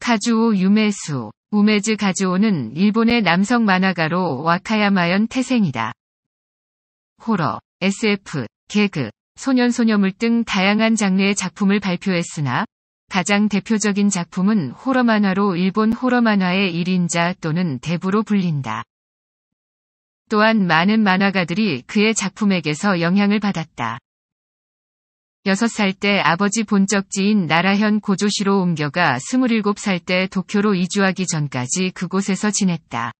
카주오 유메수, 우메즈 카즈오는 일본의 남성 만화가로 와카야마현 태생이다. 호러, SF, 개그, 소년소녀물 등 다양한 장르의 작품을 발표했으나 가장 대표적인 작품은 호러 만화로 일본 호러 만화의 1인자 또는 대부로 불린다. 또한 많은 만화가들이 그의 작품에게서 영향을 받았다. 6살 때 아버지 본적지인 나라현 고조시로 옮겨가 27살 때 도쿄로 이주하기 전까지 그곳에서 지냈다.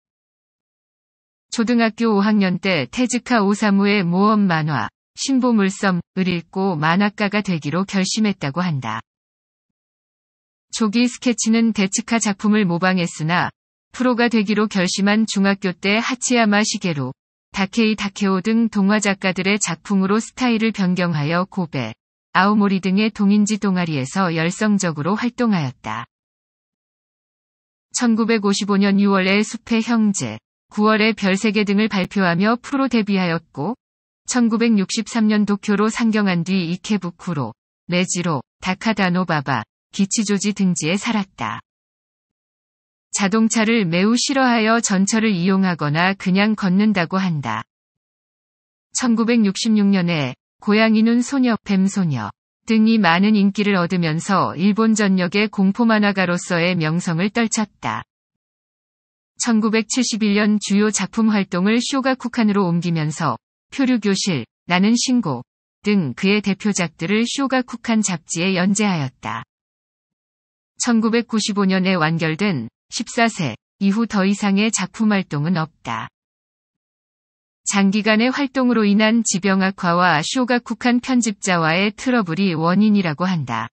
초등학교 5학년 때 테즈카 오사무의 모험 만화, 신보물섬을 읽고 만화가가 되기로 결심했다고 한다. 초기 스케치는 데츠카 작품을 모방했으나 프로가 되기로 결심한 중학교 때 하치야마 시게로, 다케이 다케오 등 동화 작가들의 작품으로 스타일을 변경하여 고백 아오모리 등의 동인지 동아리에서 열성적으로 활동하였다. 1955년 6월에 숲의 형제, 9월에 별세계 등을 발표하며 프로 데뷔하였고, 1963년 도쿄로 상경한 뒤 이케부쿠로, 레지로 다카다노바바, 기치조지 등지에 살았다. 자동차를 매우 싫어하여 전철을 이용하거나 그냥 걷는다고 한다. 1966년에 고양이눈 소녀, 뱀소녀 등이 많은 인기를 얻으면서 일본 전역의 공포 만화가로서의 명성을 떨쳤다. 1971년 주요 작품 활동을 쇼가쿠칸으로 옮기면서 표류교실, 나는 신고 등 그의 대표작들을 쇼가쿠칸 잡지에 연재하였다. 1995년에 완결된 14세 이후 더 이상의 작품 활동은 없다. 장기간의 활동으로 인한 지병 악화와 쇼가쿡한 편집자와의 트러블이 원인이라고 한다.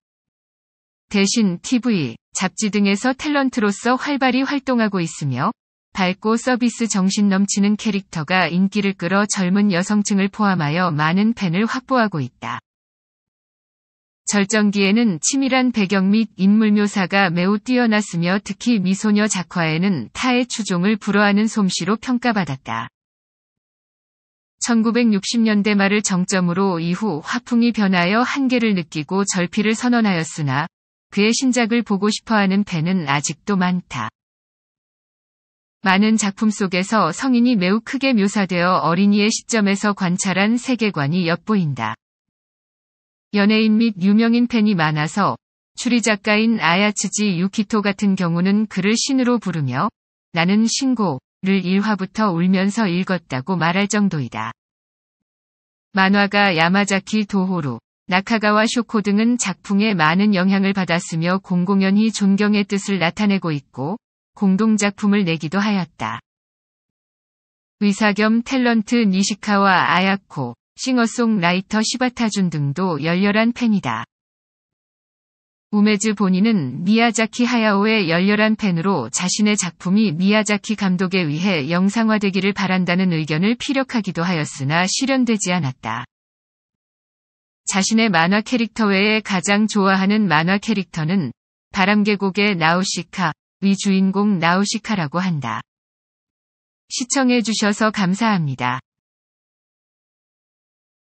대신 TV, 잡지 등에서 탤런트로서 활발히 활동하고 있으며 밝고 서비스 정신 넘치는 캐릭터가 인기를 끌어 젊은 여성층을 포함하여 많은 팬을 확보하고 있다. 절정기에는 치밀한 배경 및 인물 묘사가 매우 뛰어났으며 특히 미소녀 작화에는 타의 추종을 불허하는 솜씨로 평가받았다. 1960년대 말을 정점으로 이후 화풍이 변하여 한계를 느끼고 절필을 선언하였으나 그의 신작을 보고 싶어하는 팬은 아직도 많다. 많은 작품 속에서 성인이 매우 크게 묘사되어 어린이의 시점에서 관찰한 세계관이 엿보인다. 연예인 및 유명인 팬이 많아서 추리 작가인 아야츠지 유키토 같은 경우는 그를 신으로 부르며 나는 신고를 1화부터 울면서 읽었다고 말할 정도이다. 만화가 야마자키 도호루, 나카가와 쇼코 등은 작품에 많은 영향을 받았으며 공공연히 존경의 뜻을 나타내고 있고 공동작품을 내기도 하였다. 의사 겸 탤런트 니시카와 아야코, 싱어송라이터 시바타준 등도 열렬한 팬이다. 우메즈 본인은 미야자키 하야오의 열렬한 팬으로 자신의 작품이 미야자키 감독에 의해 영상화되기를 바란다는 의견을 피력하기도 하였으나 실현되지 않았다. 자신의 만화 캐릭터 외에 가장 좋아하는 만화 캐릭터는 바람계곡의 나우시카, 위 주인공 나우시카라고 한다. 시청해주셔서 감사합니다.